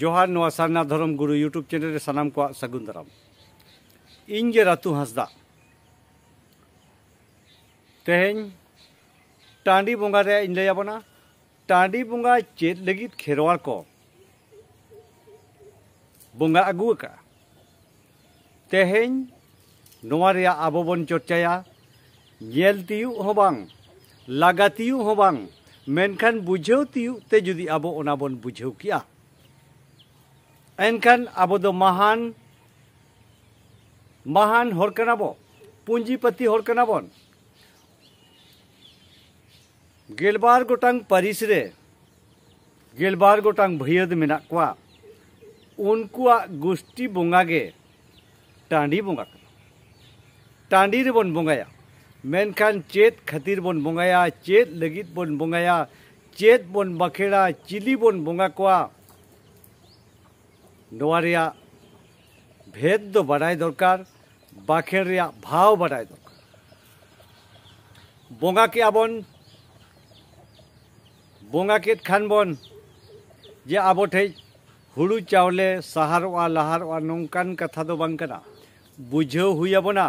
जोहार नवा सरना धरम गुरु यूट्यूब चैनल सामान को सगुन दाराम इंजे रतु हंसदा तेन टाँडी बंगारे लैबना टाँडी बंगा चेद लगी खेरवाल को बंगा अगू का तेन अब बन चर्चायाग लगा तीय बुझे तीय जुदी अब बुझे किया एनखान अब महान महान हरकनाबो पुंजीपति हरकनाबन गेलबार गोटांग पारिस रे गेलबार गोटांग भैयद मेना कोआ उनकुआ गुस्टी बोंगा गे टांडी बोंगा टांडी रे बन बोंगाया मेनखान चेत खातिर बन बोंगाया चेत लगित बन बोंगाया चेत बन बखेड़ा चिली बन बोंगा कोआ ᱱᱚᱣᱟ ᱨᱮᱭᱟᱜ ᱵᱷᱮᱫ ᱫᱚ ᱵᱟᱰᱟᱭ ᱫᱚᱨᱠᱟᱨ ᱵᱟᱸᱠᱷᱮᱲ ᱨᱮᱭᱟᱜ ᱵᱷᱟᱣ ᱵᱟᱰᱟᱭ ᱫᱚᱨᱠᱟᱨ ᱵᱚᱸᱜᱟ ᱠᱮᱜᱼᱟ ᱵᱚᱱ ᱵᱚᱸᱜᱟ ᱠᱮᱫ ᱠᱷᱟᱱ ᱵᱚᱱ ᱡᱮ ᱟᱵᱚ ᱴᱷᱮᱡ ᱦᱩᱲᱩ ᱪᱟᱣᱞᱮ ᱥᱟᱦᱟᱨᱚᱜᱼᱟ ᱞᱟᱦᱟᱨᱚᱜᱼᱟ ᱱᱚᱝᱠᱟᱱ ᱠᱟᱛᱷᱟ ᱫᱚ ᱵᱟᱝ ᱠᱟᱱᱟ ᱵᱩᱡᱷᱟᱹᱣ ᱦᱩᱭ ᱟᱵᱚᱱᱟ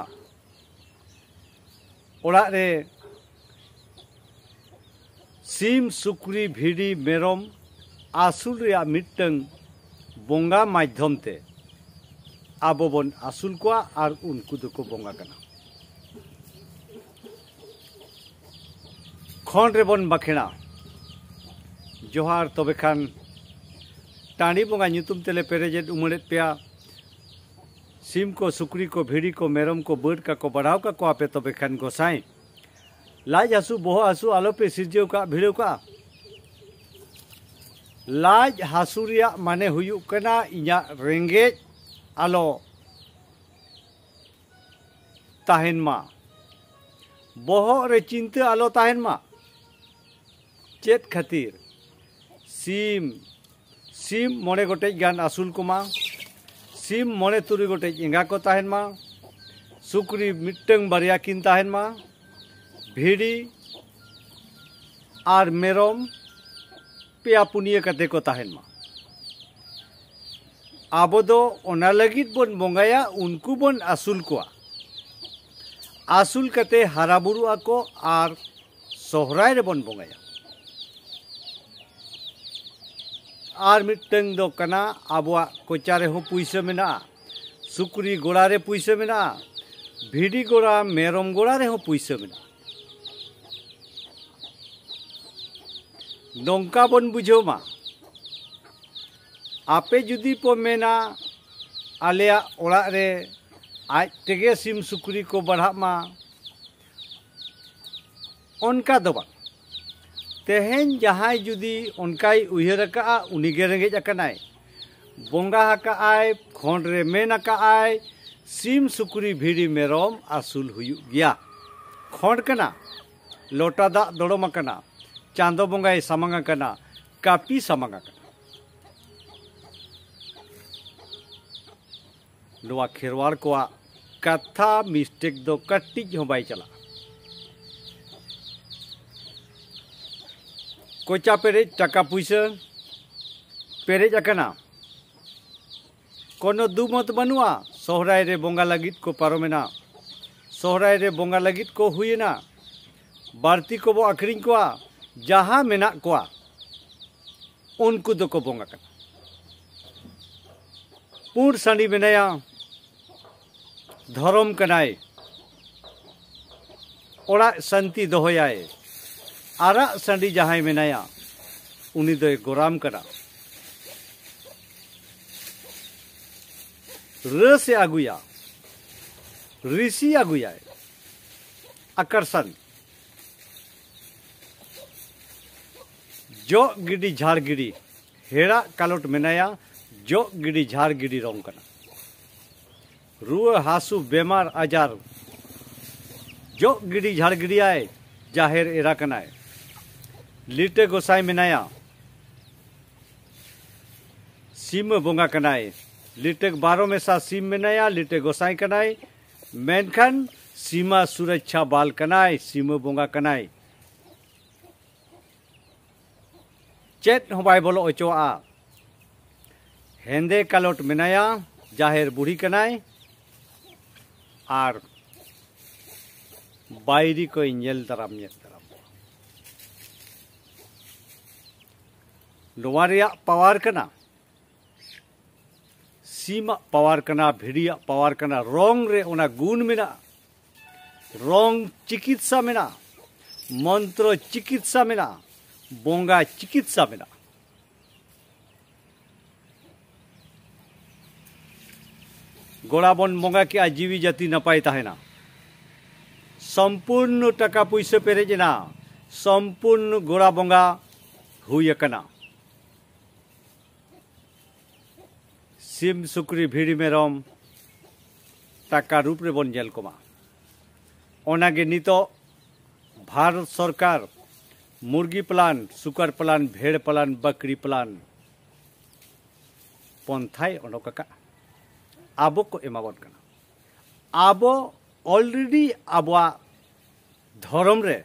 ᱚᱲᱟᱜ ᱨᱮ ᱥᱤᱢ ᱥᱩᱠᱨᱤ ᱵᱷᱤᱰᱤ ᱢᱮᱨᱚᱢ ᱟᱹᱥᱩᱞ ᱨᱮᱭᱟᱜ ᱢᱤᱫᱴᱟᱝ बोंगा माध्यम ते अब बन आसूल को उनको दो बोंगा करना खन रेबन बाखेड़ा जोहार तबे खान टाणी बोंगा नुतुम तेले पेरेजेद उमड़े पे सिम को सुकरी को भिड़ी को मेरम को बर्ड का को बढ़ाव का को आपे तबे खान गोसाई लाज हसू बोहो हसू आलोपे सिरजेव का भिड़ेव का ᱞᱟᱡ ᱦᱟᱹᱥᱩ ᱨᱮᱭᱟᱜ ᱢᱟᱱᱮ ᱦᱩᱭᱩᱜ ᱠᱟᱱᱟ ᱤᱧᱟᱹᱜ ᱨᱮᱸᱜᱮᱡ ᱟᱞᱚ ᱛᱟᱦᱮᱱ ᱢᱟ ᱵᱚᱦᱚᱜ ᱨᱮ ᱪᱤᱱᱛᱟᱹ ᱟᱞᱚ ᱛᱟᱦᱮᱱ ᱢᱟ ᱪᱮᱫ ᱠᱷᱟᱹᱛᱤᱨ ᱥᱤᱢ ᱥᱤᱢ ᱢᱚᱬᱮ ᱜᱚᱴᱮᱡ ᱜᱟᱱ ᱟᱹᱥᱩᱞ ᱠᱚᱢᱟ ᱥᱤᱢ ᱢᱚᱬᱮ ᱛᱩᱨᱩᱭ ᱜᱚᱴᱮᱡ ᱮᱸᱜᱟ ᱠᱚ ᱛᱟᱦᱮᱱ ᱢᱟ ᱥᱩᱠᱨᱤ ᱢᱤᱫᱴᱟᱝ ᱵᱟᱨᱭᱟ ᱠᱤᱱ ᱛᱟᱦᱮᱱ ᱢᱟ ᱵᱷᱤᱲᱤ ᱟᱨ ᱢᱮᱨᱚᱢ ᱟᱯᱮᱭᱟ ᱯᱩᱱᱭᱟᱹ ᱠᱟᱛᱮ ᱠᱚ ᱛᱟᱦᱮᱱ ᱢᱟ ᱟᱵᱚ ᱫᱚ ᱚᱱᱟ ᱞᱟᱹᱜᱤᱫ ᱵᱚᱱ ᱵᱚᱸᱜᱟᱭᱟ ᱩᱱᱠᱩ ᱵᱚᱱ ᱟᱹᱥᱩᱞ ᱠᱚᱣᱟ ᱟᱹᱥᱩᱞ ᱠᱟᱛᱮ ᱦᱟᱨᱟ ᱵᱩᱨᱩᱜ ᱟᱠᱚ ᱟᱨ ᱥᱚᱦᱨᱟᱭ ᱨᱮᱵᱚᱱ ᱵᱚᱸᱜᱟᱭᱟ ᱟᱨ ᱢᱤᱫᱴᱟᱝ ᱫᱚ ᱠᱟᱱᱟ ᱟᱵᱚᱣᱟᱜ ᱠᱚᱪᱟ ᱨᱮᱦᱚᱸ ᱯᱩᱭᱥᱟᱹ ᱢᱮᱱᱟᱜᱼᱟ ᱥᱩᱠᱨᱤ ᱜᱚᱲᱟ ᱨᱮ ᱯᱩᱭᱥᱟᱹ ᱢᱮᱱᱟᱜᱼᱟ ᱵᱷᱤᱰᱤ ᱜᱚᱲᱟ ᱢᱮᱨᱚᱢ ᱜᱚᱲᱟ ᱨᱮᱦᱚᱸ ᱯᱩᱭᱥᱟᱹ ᱢᱮᱱᱟᱜᱼᱟ नौका बन बुझे मा आपे जुदी पो मेना आले रे आज तेगे सिम सुक्री को बढ़ा उनका दो तेहन जहां जुदी उनकाई उहर उनीगे रेगेज अकनाय बंगा हकाय खन रे मेन अकाय सिम सुक्री भिड़ी मेरम आसूल हुयु गया खन कना लोटा दा दड़म कना चांदो बंगा ये करना कापी समंगा करना खेरवाड़ को कथा मिस्टेक दो कटिज हो बाई चला कोचा पेरे टाका पैसा पेरेज अकना कोनो दुमत बनुआ सोहराय रे बंगा लगित को पारोमेना सोहराय रे बंगा लगित को हुएना बारती को बो अखरिंग को जहाँ मे को उनको बंगा कर पूर्ण सानी मेया धरम कनाए ओड़ा शांति दहया आरा सानी जहाँ मेया गराम करा रस आगुया ऋषि आगुया आकर्षण जो गिडी झार गिडी हेरा कालोट मेया जो गिडी झार गिडी रंग रुआ हासू बेमार आजार जो गिडी झार गिडी आए जाहिर एरा कनाए लिटे गोसाई मेया सिम बंगा कनाए लिटे बारो मेसा सिम मेया लिटे गोसाई कनाए मेनखान सीमा सुरक्षा बाल कनाए सिम बंगा कनाए चेत हबाई बोलो अचो हेंदे कलट मेना जहर बुढ़ी कनाय बारी को नल दाराम पावर कना सीम पावर कना भिड़िया पावर कना रंग रे उना गुण मिना रंग चिकित्सा मेना मंत्र चिकित्सा मेना বঙ্গায় চিকিৎসা মেলা গোড়া গোড়াবন বঙ্গা আর জীবী জাতি নাপাই না সম্পূর্ণ টাকা পয়সা পেরেজ না সম্পূর্ণ গোড়া বঙ্গা হুই কেনা সিম সুক্রি ভিড় মেরম টাকা রূপরে বন জেল কমা অনাগে নিত ভারত সরকার मुर्गी पालन सुकर पालन भेड़ पालन बकरी पालन पंथाय उडोक अब को एमागन अब अलरेडी अब धरम रे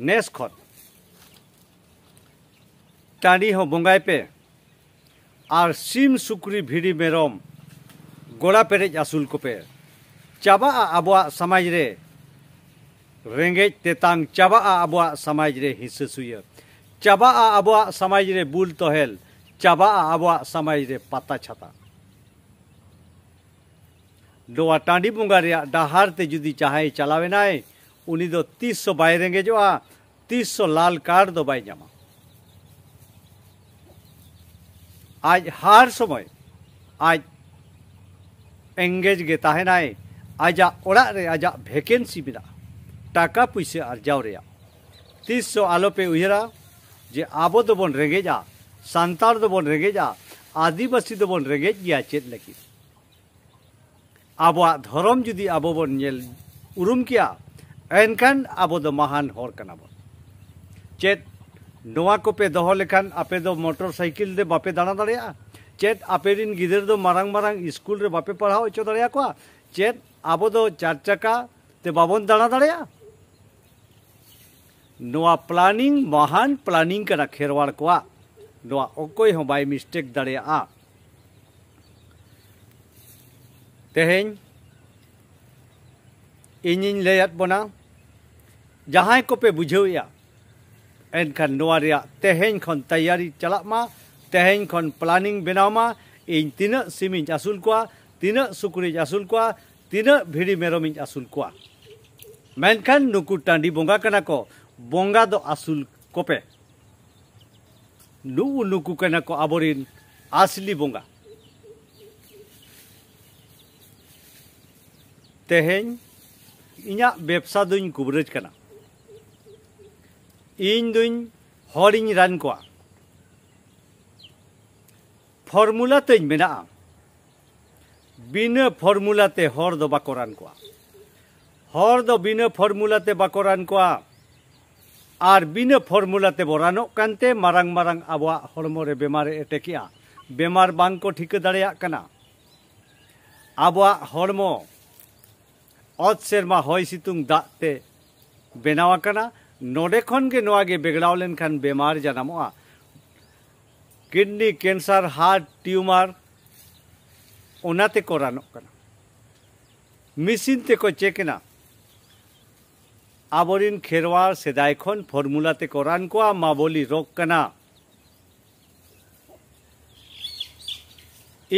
नेस खन बंगाई पे और सीम सुकरी भिड़ी मेरम गोड़ा पेरेज आसूल कोपे चाबा अब समाज रे रेंगेज तेतांग चाबा अब समाज रे हिस्सा सुय चाबा अब समाज रे बुल तोहेल चाबा अब समाज रे पाता छाता नवा टाँडी बंगा रे डाहार ते जुदी चाहे चलावे नाय उनी दो तीस सौ बाय रेंगेजवा तीस सौ लाल कार्ड दो बाय जमा आज हर समय आज एंगेज गे तहना आज ओड़े आज भेकेंसी में टाका पैसे आर्जाव तीस चो आलोपे उहरा जे आबो दबन रेगेजा सानतार दबन रेगेजा आदिवासी दबन रेगेज गया चेद लगी आबो धर्म जुदी आबो बन नेल उरुम किया एनखान आबो द महान होर कना बन नवा को पे दहो लेखान आपे दो मोटर सैकेल दे बापे दाना दाड़िया चेत आपे गिदर दो मारंग मारंग स्कूल रे बापे पढ़ा चो दाड़िया को चेत अब दो चार चाका ते बाबन दाना दाड़िया नवा प्लानिंग महान प्लानिंग करा खेरवाड़ को नवा ओकोय हो बाय मिस्टेक दाड़िया तेहेन इन इन बना जहाँ को पे बुझे एनखान नोरिया तेहेन खन तैयारी चलामा तेहेन खन प्लानिंग बनामा इन तीन सिमी आसूल को तीन सुकुरी आसूल को तीन भिड़ी मेरम आसूल को मेनखान नुकू टाँडी बंगा कना को बंगा दो आसूल कोपे नू नुकू कना को आबोरिन आसली बंगा तेहेन इन्या व्यवसा दुन कुबरेज कना ᱤᱧ ᱫᱩᱧ ᱦᱚᱲᱤᱧ ᱨᱟᱱ ᱠᱚᱣᱟ ᱯᱷᱚᱨᱢᱩᱞᱟ ᱛᱤᱧ ᱢᱮᱱᱟᱜᱼᱟ ᱵᱤᱱᱟᱹ ᱯᱷᱚᱨᱢᱩᱞᱟ ᱛᱮ ᱦᱚᱲ ᱫᱚ ᱵᱟᱠᱚ ᱨᱟᱱ ᱠᱚᱣᱟ ᱦᱚᱲ ᱫᱚ ᱵᱤᱱᱟᱹ ᱯᱷᱚᱨᱢᱩᱞᱟ ᱛᱮ ᱵᱟᱠᱚ ᱨᱟᱱ ᱠᱚᱣᱟ ᱟᱨ ᱵᱤᱱᱟᱹ ᱯᱷᱚᱨᱢᱩᱞᱟ ᱛᱮᱵᱚ ᱨᱟᱱᱚᱜ ᱠᱟᱱᱛᱮ ᱢᱟᱨᱟᱝ ᱢᱟᱨᱟᱝ ᱟᱵᱚᱣᱟᱜ ᱦᱚᱲᱢᱚ ᱨᱮ ᱵᱮᱢᱟᱨᱮ ᱮᱴᱮᱠᱮᱜᱼᱟ ᱵᱮᱢᱟᱨ ᱵᱟᱝᱠᱚ ᱴᱷᱤᱠᱟᱹ ᱫᱟᱲᱮᱭᱟᱜ ᱠᱟᱱᱟ ᱟᱵᱚᱣᱟᱜ ᱦᱚᱲᱢᱚ ᱚᱛ ᱥᱮᱨᱢᱟ ᱦᱚᱭ ᱥᱤᱛᱩᱝ ᱫᱟᱜ ᱛᱮ ᱵᱮᱱᱟᱣ ᱟᱠᱟᱱᱟ नोडे खन के लेन खान बेमार जनामोआ किडनी कैंसर हार्ट ट्यूमार ओनाते को रान कना मिशिन ते चेकना आबोरिन खेरवार सेदाय खन फॉर्मूला ते को रान को माबोली रोग करना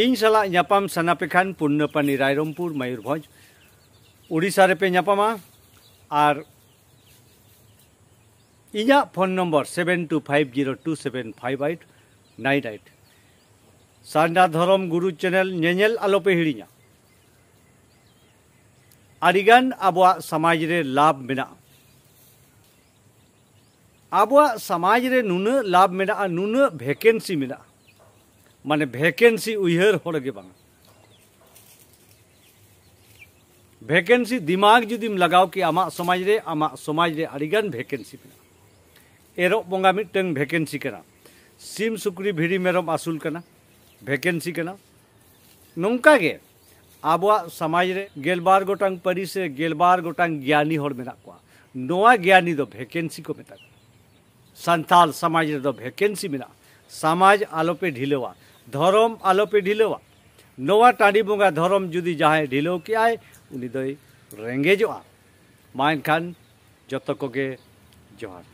इन सला ᱧᱟᱯᱟᱢ ᱥᱟᱱᱟᱯᱮ ᱠᱷᱟᱱ ᱯᱩᱨᱱᱚᱯᱟᱱᱤ ᱨᱟᱭᱨᱚᱢᱯᱩᱨ ᱢᱚᱭᱩᱨᱵᱷᱚᱸᱡᱽ ᱩᱲᱤᱥᱥᱟ ᱨᱮᱯᱮ ᱧᱟᱯᱟᱢᱟ ᱟᱨ ᱤᱧᱟᱹᱜ phone number seven two five zero two seven five eight nine eight Sanda Dharam Guru channel ᱧᱮᱧᱮᱞ ᱟᱞᱚᱯᱮ ᱦᱤᱲᱤᱧᱟ ᱟᱹᱰᱤᱜᱟᱱ ᱟᱵᱚᱣᱟᱜ ᱥᱚᱢᱟᱡᱽ ᱨᱮ ᱞᱟᱵᱷ ᱢᱮᱱᱟᱜᱼᱟ आबुआ समाज रे नुना लाभ मेना नुना भेकेंसी मेना माने भेकेंसी उहर हर के बांग भेकेंसी दिमाग जुदीम लगाओ कि आमा समाज रे आमा समाज रे अड़ीगन भेकेंसी मेना एर बंगा मिट्ट भेकेंसि सिम सुक्री भिड़ी मेरम आसूल भेकेंसि नौका अब समाज गल बार गटा पारी से गल बार गटा ज्ञानी मेरा ज्ञानी भेकेंसि को मेता सानाल समाज भेकेंसि समाज आलोपे ढिलवा धरम आलोपे ढिलवा ना टाँडी बंगा धरम जुदी जुदी जहाँ ढिलव के रेगेजा मान खान जो को जहाँ